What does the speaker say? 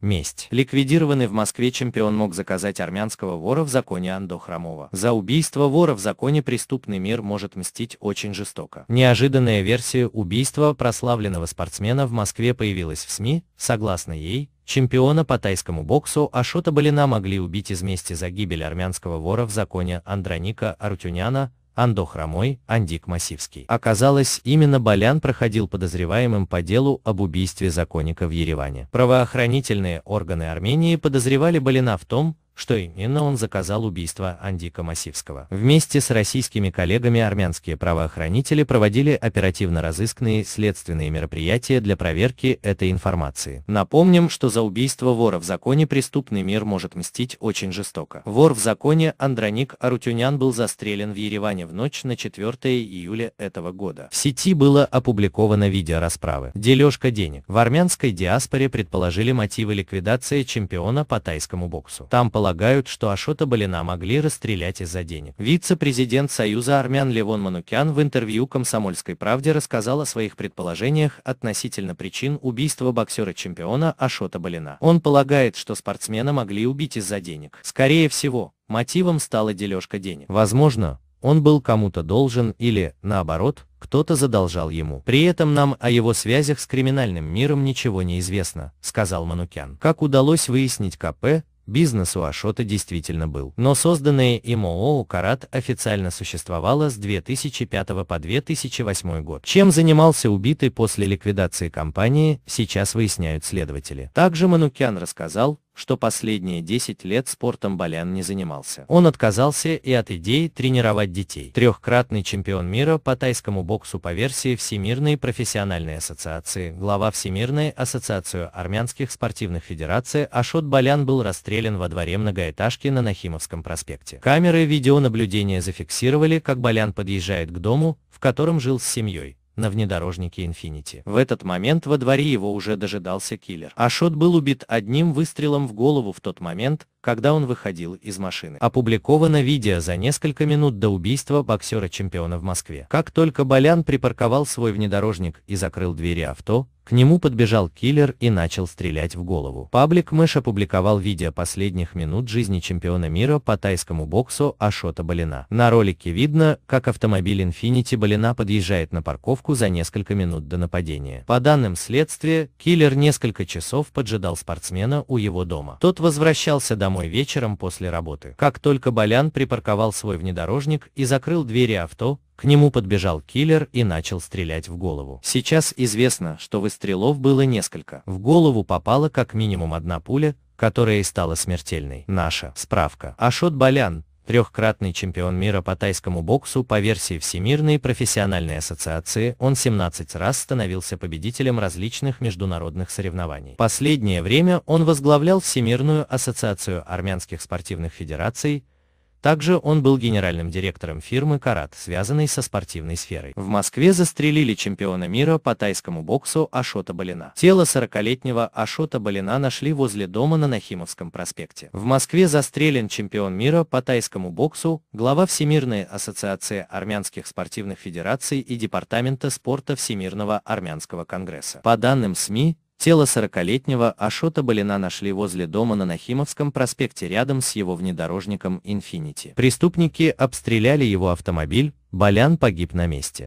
Месть. Ликвидированный в Москве чемпион мог заказать армянского вора в законе Андо Хромова. За убийство вора в законе преступный мир может мстить очень жестоко. Неожиданная версия убийства прославленного спортсмена в Москве появилась в СМИ, согласно ей, чемпиона по тайскому боксу Ашота Балина могли убить из мести за гибель армянского вора в законе Андроника Артюняна. Андо Хромой, Андик Массивский. Оказалось, именно Балян проходил подозреваемым по делу об убийстве законника в Ереване. Правоохранительные органы Армении подозревали Балина в том, что именно он заказал убийство Андика Масивского. Вместе с российскими коллегами армянские правоохранители проводили оперативно-разыскные следственные мероприятия для проверки этой информации. Напомним, что за убийство вора в законе преступный мир может мстить очень жестоко. Вор в законе Андроник Арутюнян был застрелен в Ереване в ночь на 4 июля этого года. В сети было опубликовано видео расправы. Дележка денег. В армянской диаспоре предположили мотивы ликвидации чемпиона по тайскому боксу. Там положили полагают, что Ашота Балина могли расстрелять из-за денег. Вице-президент Союза армян Левон Манукян в интервью «Комсомольской правде» рассказал о своих предположениях относительно причин убийства боксера-чемпиона Ашота Балина. Он полагает, что спортсмена могли убить из-за денег. Скорее всего, мотивом стала дележка денег. Возможно, он был кому-то должен или, наоборот, кто-то задолжал ему. При этом нам о его связях с криминальным миром ничего не известно, сказал Манукян. Как удалось выяснить КП, Бизнес у Ашота действительно был. Но созданное им ООО «Карат» официально существовало с 2005 по 2008 год. Чем занимался убитый после ликвидации компании, сейчас выясняют следователи. Также Манукян рассказал, что последние 10 лет спортом Болян не занимался. Он отказался и от идеи тренировать детей. Трехкратный чемпион мира по тайскому боксу по версии Всемирной профессиональной ассоциации, глава Всемирной ассоциации армянских спортивных федераций Ашот Болян был расстрелян во дворе многоэтажки на Нахимовском проспекте. Камеры видеонаблюдения зафиксировали, как Болян подъезжает к дому, в котором жил с семьей, на внедорожнике Infinity. В этот момент во дворе его уже дожидался киллер. Ашот был убит одним выстрелом в голову в тот момент, когда он выходил из машины. Опубликовано видео за несколько минут до убийства боксера-чемпиона в Москве. Как только Болян припарковал свой внедорожник и закрыл двери авто, к нему подбежал киллер и начал стрелять в голову. Паблик Мэш опубликовал видео последних минут жизни чемпиона мира по тайскому боксу Ашота Балина. На ролике видно, как автомобиль Infinity Балина подъезжает на парковку за несколько минут до нападения. По данным следствия, киллер несколько часов поджидал спортсмена у его дома. Тот возвращался домой домой вечером после работы. Как только Болян припарковал свой внедорожник и закрыл двери авто, к нему подбежал киллер и начал стрелять в голову. Сейчас известно, что выстрелов было несколько. В голову попала как минимум одна пуля, которая и стала смертельной. Наша справка. Ашот Болян трехкратный чемпион мира по тайскому боксу по версии Всемирной профессиональной ассоциации, он 17 раз становился победителем различных международных соревнований. Последнее время он возглавлял Всемирную ассоциацию армянских спортивных федераций, также он был генеральным директором фирмы «Карат», связанной со спортивной сферой. В Москве застрелили чемпиона мира по тайскому боксу Ашота Балина. Тело 40-летнего Ашота Балина нашли возле дома на Нахимовском проспекте. В Москве застрелен чемпион мира по тайскому боксу, глава Всемирной ассоциации армянских спортивных федераций и Департамента спорта Всемирного армянского конгресса. По данным СМИ, Тело 40-летнего Ашота Балина нашли возле дома на Нахимовском проспекте рядом с его внедорожником «Инфинити». Преступники обстреляли его автомобиль, Балян погиб на месте.